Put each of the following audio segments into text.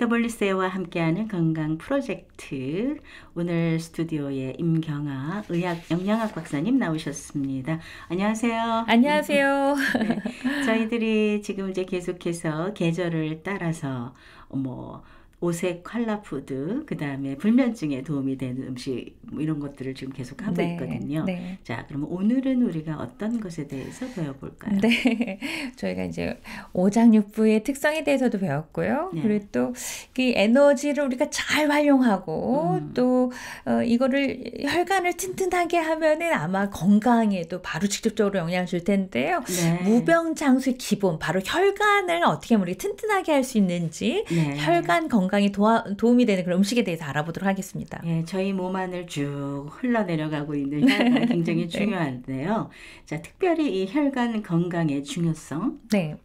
AWC와 함께하는 건강 프로젝트 오늘 스튜디오에 임경아 의학 영양학 박사님 나오셨습니다. 안녕하세요. 안녕하세요. 네, 저희들이 지금 이제 계속해서 계절을 따라서 뭐 오색 컬러푸드그 다음에 불면증에 도움이 되는 음식 뭐 이런 것들을 지금 계속 하고 네, 있거든요. 네. 자, 그러면 오늘은 우리가 어떤 것에 대해서 배워볼까요? 네, 저희가 이제 오장육부의 특성에 대해서도 배웠고요. 네. 그리고 또 그 에너지를 우리가 잘 활용하고 음. 또 어, 이거를 혈관을 튼튼하게 하면은 아마 건강에도 바로 직접적으로 영향을 줄 텐데요. 네. 무병장수의 기본 바로 혈관을 어떻게 우리 튼튼하게 할 수 있는지 네. 혈관 건강 건강에 도와, 도움이 되는 그런 음식에 대해서 알아보도록 하겠습니다. 예, 저희 몸 안을 쭉 흘러내려가고 있는 혈관 굉장히 네. 중요한데요. 자, 특별히 이 혈관 건강의 중요성. 네.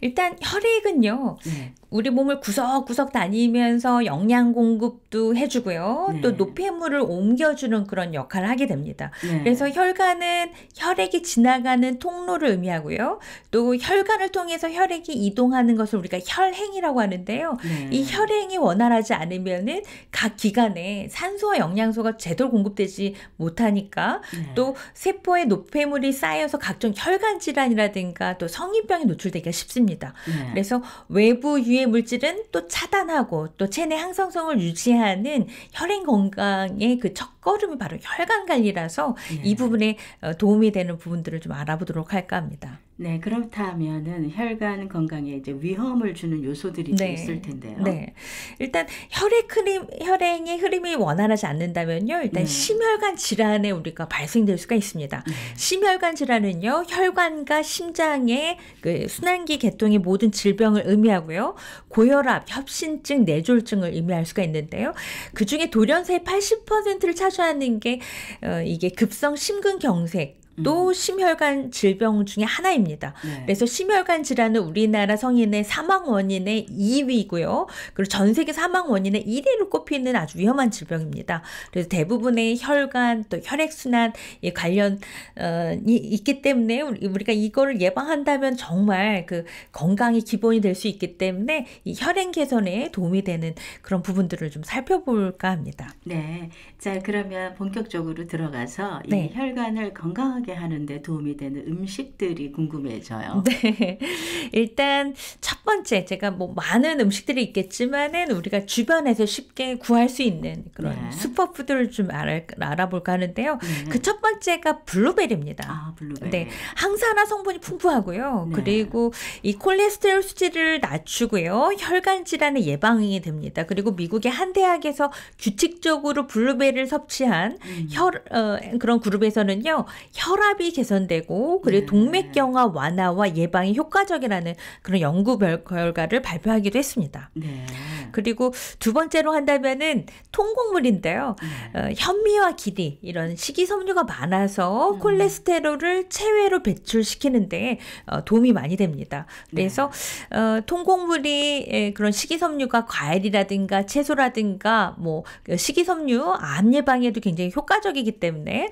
일단 혈액은요. 네. 우리 몸을 구석구석 다니면서 영양 공급도 해주고요. 네. 또 노폐물을 옮겨주는 그런 역할을 하게 됩니다. 네. 그래서 혈관은 혈액이 지나가는 통로를 의미하고요. 또 혈관을 통해서 혈액이 이동하는 것을 우리가 혈행이라고 하는데요. 네. 이 혈액 수행이 원활하지 않으면은 각 기관에 산소와 영양소가 제대로 공급되지 못하니까 네. 또 세포에 노폐물이 쌓여서 각종 혈관 질환이라든가 또 성인병에 노출되기가 쉽습니다. 네. 그래서 외부 유해 물질은 또 차단하고 또 체내 항성성을 유지하는 혈행 건강의 그 첫걸음이 바로 혈관 관리라서 네. 이 부분에 어, 도움이 되는 부분들을 좀 알아보도록 할까 합니다. 네, 그렇다면은 혈관 건강에 이제 위험을 주는 요소들이 네. 있을 텐데요. 네. 일단 혈액 흐름, 혈행의 흐름이 원활하지 않는다면요. 일단 네. 심혈관 질환에 우리가 발생될 수가 있습니다. 네. 심혈관 질환은요. 혈관과 심장의 그 순환기 개통의 모든 질병을 의미하고요. 고혈압, 협신증, 뇌졸중을 의미할 수가 있는데요. 그중에 돌연세의 80%를 차지하는 게 어, 이게 급성 심근경색 음. 또 심혈관 질병 중에 하나입니다. 네. 그래서 심혈관 질환은 우리나라 성인의 사망 원인의 2위고요. 그리고 전 세계 사망 원인의 1위로 꼽히는 아주 위험한 질병입니다. 그래서 대부분의 혈관 또 혈액순환 예, 관련이 어, 있기 때문에 우리가 이거를 예방한다면 정말 그 건강이 기본이 될 수 있기 때문에 이 혈행 개선에 도움이 되는 그런 부분들을 좀 살펴볼까 합니다. 네. 자, 그러면 본격적으로 들어가서 네. 이 혈관을 건강하게 건강하게 하는데 도움이 되는 음식들이 궁금해져요. 네. 일단 첫 번째 제가 뭐 많은 음식들이 있겠지만은 우리가 주변에서 쉽게 구할 수 있는 그런 네. 슈퍼푸드를 좀 알아, 알아볼까 하는데요. 네. 그첫 번째가 블루베리입니다. 아, 블루베리. 네. 항산화 성분이 풍부하고요. 네. 그리고 이 콜레스테롤 수치를 낮추고요. 혈관 질환의 예방이 됩니다. 그리고 미국의 한 대학에서 규칙적으로 블루베리를 섭취한 음. 혈 어, 그런 그룹에서는요. 혈 혈압이 개선되고 그리고 네. 동맥경화 완화와 예방이 효과적이라는 그런 연구 결과를 발표하기도 했습니다. 네. 그리고 두 번째로 한다면은 통곡물인데요. 네. 어, 현미와 기디 이런 식이섬유가 많아서 음. 콜레스테롤을 체외로 배출시키는데 어, 도움이 많이 됩니다. 네. 그래서 네. 어, 통곡물이 예, 그런 식이섬유가 과일이라든가 채소라든가 뭐 식이섬유 암 예방에도 굉장히 효과적이기 때문에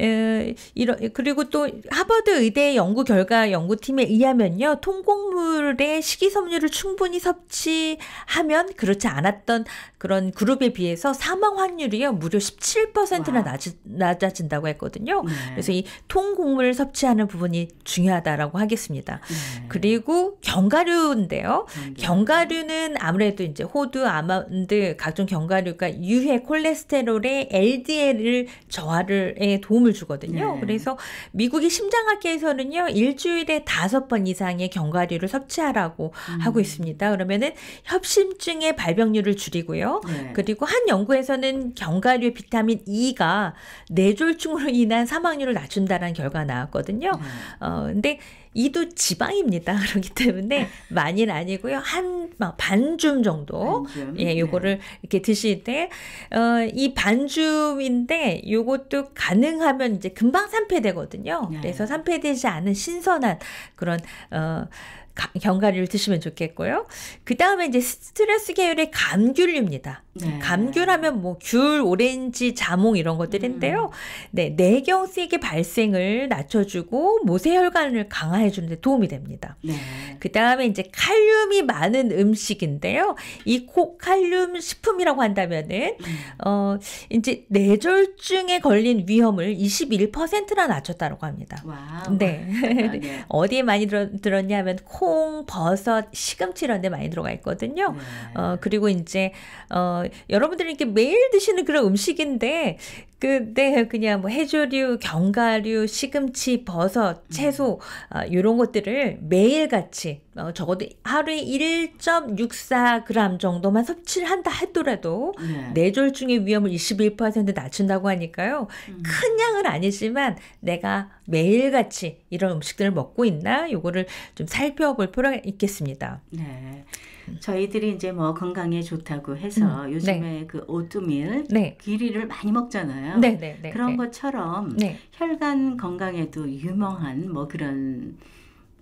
에, 이런 예, 그리고 또 하버드 의대 연구 결과 연구팀에 의하면요. 통곡물의 식이섬유를 충분히 섭취하면 그렇지 않았던 그런 그룹에 비해서 사망 확률이요. 무려 17%나 낮, 낮아진다고 했거든요. 네. 그래서 이 통곡물을 섭취하는 부분이 중요하다라고 하겠습니다. 네. 그리고 견과류인데요. 네. 견과류는 아무래도 이제 호두, 아몬드 각종 견과류가 유해 콜레스테롤의 LDL을 저하를에 도움을 주거든요. 네. 그래서 그래서 미국의 심장학계에서는요 일주일에 다섯 번 이상의 견과류를 섭취하라고 음. 하고 있습니다. 그러면은 협심증의 발병률을 줄이고요. 네. 그리고 한 연구에서는 견과류 비타민 E가 뇌졸중으로 네 인한 사망률을 낮춘다는 결과가 나왔거든요. 네. 어 근데 이도 지방입니다. 그렇기 때문에 많이는 아니고요. 한 반줌 정도. 반줌? 예, 요거를 네. 이렇게 드실 때, 어, 이 반줌인데 요것도 가능하면 이제 금방 산패되거든요. 네. 그래서 산패되지 않은 신선한 그런, 어, 견과류를 드시면 좋겠고요. 그 다음에 이제 스트레스 계열의 감귤류입니다. 네. 감귤하면 뭐 귤, 오렌지, 자몽 이런 것들인데요. 음. 네, 내경색의 발생을 낮춰주고 모세혈관을 강화해주는데 도움이 됩니다. 네. 그 다음에 이제 칼륨이 많은 음식인데요. 이 고칼륨 식품이라고 한다면은 음. 어 이제 뇌졸중에 걸린 위험을 21%나 낮췄다고 합니다. 와. 네. 아, 네. 어디에 많이 들었, 들었냐면 코 콩, 버섯, 시금치 이런 데 많이 들어가 있거든요. 네. 어, 그리고 이제 어, 여러분들이 이렇게 매일 드시는 그런 음식인데 근데 그냥 뭐 해조류, 견과류, 시금치, 버섯, 음. 채소 어, 아, 이런 것들을 매일 같이 어, 적어도 하루에 1.64g 정도만 섭취를 한다 하더라도 네. 뇌졸중의 위험을 21% 낮춘다고 하니까요. 음. 큰 양은 아니지만 내가 매일같이 이런 음식들을 먹고 있나 요거를 좀 살펴볼 필요가 있겠습니다. 네. 저희들이 이제 뭐 건강에 좋다고 해서 음. 네. 요즘에 네. 그 오트밀, 네. 귀리를 많이 먹잖아요. 네, 네, 네 그런 것처럼 혈관 건강에도 유명한 뭐 그런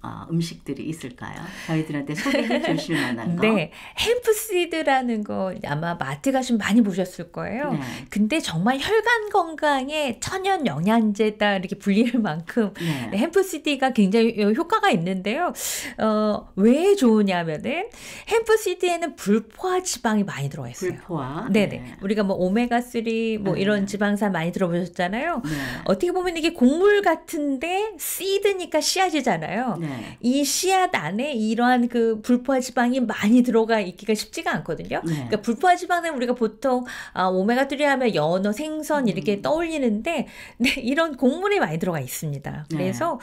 어, 음식들이 있을까요? 저희들한테 소개해 주실 만한 거. 네. 햄프시드라는 거 아마 마트 가시면 많이 보셨을 거예요. 네. 근데 정말 혈관 건강에 천연 영양제다 이렇게 불릴 만큼 네. 네 햄프시드가 굉장히 효과가 있는데요. 어, 왜 좋으냐면은 햄프시드에는 불포화 지방이 많이 들어가 있어요. 불포화. 네네. 네. 네. 우리가 뭐 오메가 3뭐 이런 지방산 많이 들어보셨잖아요. 어떻게 보면 이게 곡물 같은데 씨드니까 씨앗이잖아요. 네. 이 씨앗 안에 이러한 그 불포화 지방이 많이 들어가 있기가 쉽지가 않거든요. 네. 그러니까 불포화 지방은 우리가 보통 아, 오메가3 하면 연어, 생선 이렇게 음. 떠올리는데 네, 이런 곡물이 많이 들어가 있습니다. 네. 그래서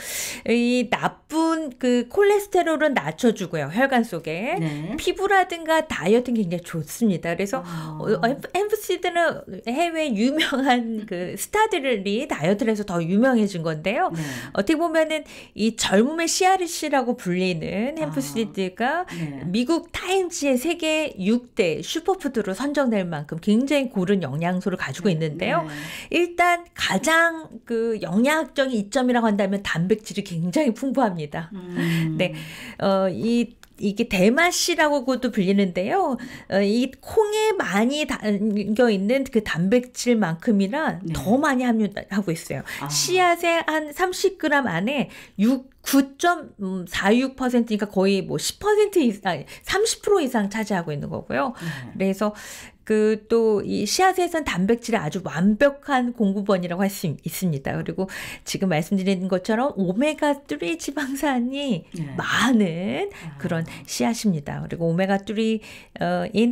이 나쁜 그 콜레스테롤은 낮춰주고요. 혈관 속에 네. 피부라든가 다이어트는 굉장히 좋습니다. 그래서 아. 어, 엠프시드는 해외 유명한 그 스타들이 다이어트를 해서 더 유명해진 건데요. 어떻게 보면은 이 젊음의 씨앗 파리시라고 불리는 햄프 스리트가 아, 네. 미국 타임지의 세계 6대 슈퍼푸드로 선정될 만큼 굉장히 고른 영양소를 가지고 네, 있는데요. 네. 일단 가장 그 영양학적인 이점이라고 한다면 단백질이 굉장히 풍부합니다. 음. 네. 어, 이 이게 대마씨라고도 불리는데요. 어, 이 콩에 많이 담겨 있는 그 단백질만큼이나 네. 더 많이 함유하고 있어요. 아. 씨앗의 한 30g 안에 6 9.46%니까 거의 뭐 10% 이상, 30% 이상 차지하고 있는 거고요. 음. 그래서 그 또 이 씨앗에선 단백질이 아주 완벽한 공급원이라고 할 수 있습니다. 그리고 지금 말씀드린 것처럼 오메가3 지방산이 네. 많은 아. 그런 씨앗입니다. 그리고 오메가3인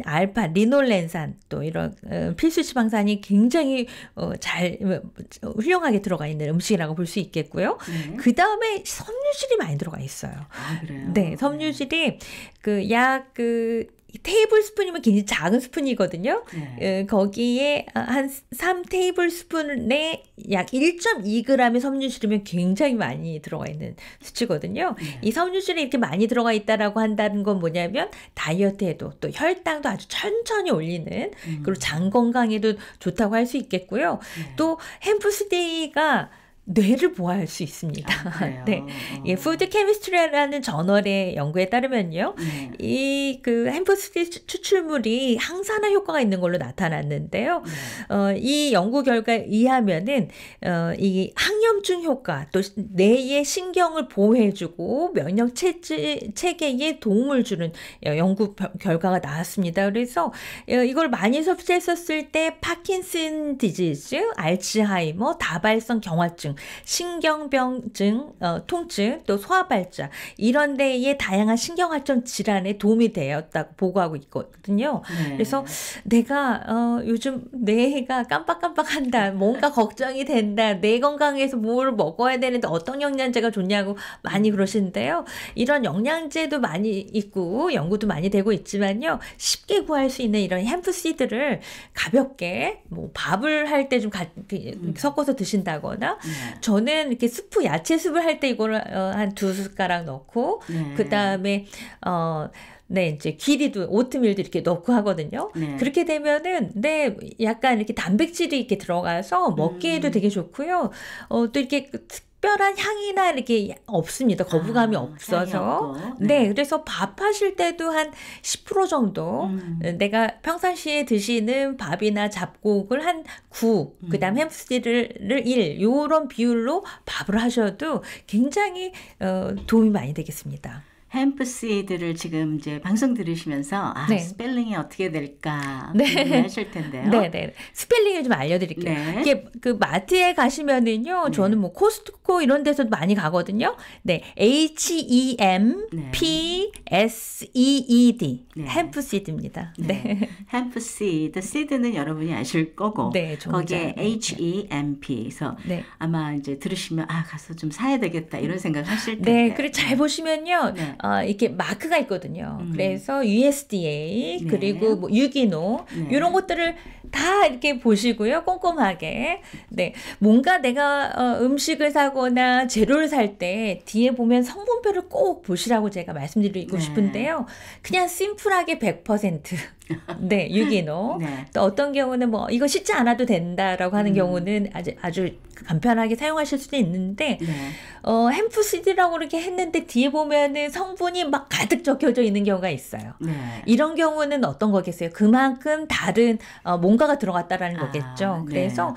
어, 알파 리놀렌산 또 이런 어, 필수 지방산이 굉장히 어, 잘 뭐, 훌륭하게 들어가 있는 음식이라고 볼 수 있겠고요. 네. 그 다음에 섬 섬유질이 많이 들어가 있어요. 아, 그래요? 네, 섬유질이 그 약그 그 테이블 스푼이면 굉장히 작은 스푼이거든요. 네. 예, 거기에 아, 한3 테이블 스푼에 약 1.2g의 섬유질이면 굉장히 많이 들어가 있는 수치거든요. 네. 이 섬유질이 이렇게 많이 들어가 있다라고 한다는 건 뭐냐면 다이어트에도 또 혈당도 아주 천천히 올리는 음. 그리고 장 건강에도 좋다고 할 수 있겠고요. 네. 또 햄프스데이가 뇌를 보아할 수 있습니다. 아, 네. 예, 푸드 케미스트리라는 저널의 연구에 따르면요. 네. 이그 햄프스티 추출물이 항산화 효과가 있는 걸로 나타났는데요. 네. 어, 이 연구 결과에 의하면은 어, 이 항염증 효과 또 뇌의 신경을 보호해 주고 면역 체계에 도움을 주는 어, 연구 결과가 나왔습니다. 그래서 어, 이걸 많이 섭취했었을 때 파킨슨 디지즈, 알츠하이머, 다발성 경화증 증, 신경병증, 어, 통증, 또 소화발작 이런 데에 다양한 신경활전 질환에 도움이 되었다고 보고하고 있거든요. 네. 그래서 내가 어, 요즘 뇌가 깜빡깜빡한다, 뭔가 걱정이 된다, 뇌 건강에서 뭘 먹어야 되는데 어떤 영양제가 좋냐고 많이 그러시는데요. 이런 영양제도 많이 있고 연구도 많이 되고 있지만요. 쉽게 구할 수 있는 이런 햄프 씨드를 가볍게 뭐 밥을 할 때좀 그, 섞어서 드신다거나 네. 저는 이렇게 수프 야채 수프를할 때 이거를 어, 한두 숟가락 넣고 네. 그 다음에 어. 네, 이제 귀리도 오트밀도 이렇게 넣고 하거든요. 네. 그렇게 되면은 네, 약간 이렇게 단백질이 이렇게 들어가서 먹기에도 음. 되게 좋고요. 어, 또 이렇게 특별한 향이나 이렇게 없습니다. 아, 거부감이 아, 없어서. 네. 네. 그래서 밥 하실 때도 한 10% 정도 음. 내가 평상시에 드시는 밥이나 잡곡을 한 9, 음. 그다음 햄스티를 1 요런 비율로 밥을 하셔도 굉장히 어, 도움이 많이 되겠습니다. 햄프 시드를 지금 이제 방송 들으시면서 아, 네. 스펠링이 어떻게 될까 네. 하실 텐데요. 네, 네. 스펠링을 좀 알려드릴게요. 네. 이게 그 마트에 가시면은요, 네. 저는 뭐 코스트코 이런 데서도 많이 가거든요. 네, H E M P S E E D 햄프 시드입니다 네. 햄프 씨드 씨드는 여러분이 아실 거고 네, 거기에 네. H E M P 에래서 네. 아마 이제 들으시면 아 가서 좀 사야 되겠다 이런 생각하실 텐데. 네, 그리고 잘 보시면요. 어, 이렇게 마크가 있거든요. 음. 그래서 USDA 네. 그리고 뭐 유기농 네. 이런 것들을 다 이렇게 보시고요. 꼼꼼하게. 네. 뭔가 내가 어, 음식을 사거나 재료를 살 때 뒤에 보면 성분표를 꼭 보시라고 제가 말씀드리고 네. 싶은데요. 그냥 심플하게 100% 네, 유기농. 네. 또 어떤 경우는 뭐 이거 씻지 않아도 된다라고 하는 음. 경우는 아주 아주 간편하게 사용하실 수도 있는데 네. 어, 햄프 시드라고 이렇게 했는데 뒤에 보면은 성분이 막 가득 적혀져 있는 경우가 있어요. 네. 이런 경우는 어떤 거겠어요? 그만큼 다른 어, 뭔가가 들어갔다라는 아, 거겠죠. 네. 그래서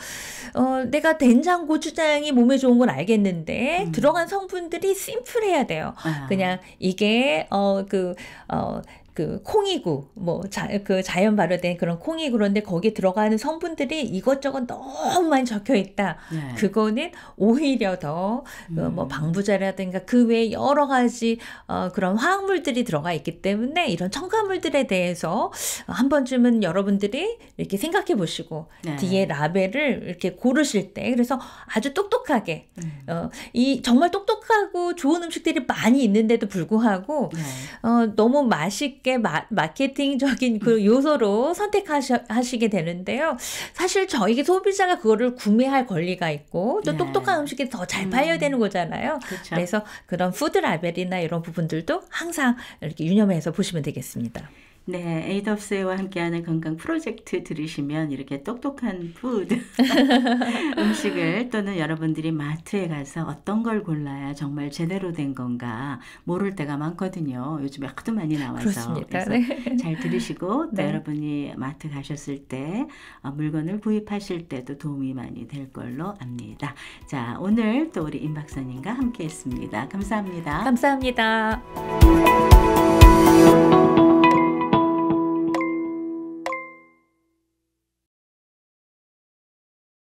어, 내가 된장, 고추장이 몸에 좋은 건 알겠는데 음. 들어간 성분들이 심플해야 돼요. 아. 그냥 이게 어, 그 어, 그 콩이구 뭐그 자연 발효된 그런 콩이그런데 거기 에 들어가는 성분들이 이것저것 너무 많이 적혀 있다. 네. 그거는 오히려 더뭐 그 음. 뭐 방부제라든가 그 외에 여러 가지 어, 그런 화학물들이 들어가 있기 때문에 이런 첨가물들에 대해서 한 번쯤은 여러분들이 이렇게 생각해 보시고 네. 뒤에 라벨을 이렇게 고르실 때 그래서 아주 똑똑하게 음. 어, 이 정말 똑똑하고 좋은 음식들이 많이 있는데도 불구하고 네. 어, 너무 맛있게 쉽 마, 마케팅적인 그 음. 요소로 선택하시게 되는데요. 사실 저에게 소비자가 그거를 구매할 권리가 있고 또 네. 똑똑한 음식이 더잘 음. 팔려야 음. 되는 거잖아요. 그쵸. 그렇죠. 그래서 그런 푸드 라벨이나 이런 부분들도 항상 이렇게 유념해서 보시면 되겠습니다. 네, 에이덥스와 함께하는 건강 프로젝트 들으시면 이렇게 똑똑한 푸드 음식을 또는 여러분들이 마트에 가서 어떤 걸 골라야 정말 제대로 된 건가 모를 때가 많거든요. 요즘에 하도 많이 나와서 그렇습니다. 네. 잘 들으시고 또 네. 여러분이 마트 가셨을 때 어, 물건을 구입하실 때도 도움이 많이 될 걸로 압니다. 자, 오늘 또 우리 임 박사님과 함께했습니다. 감사합니다. 감사합니다.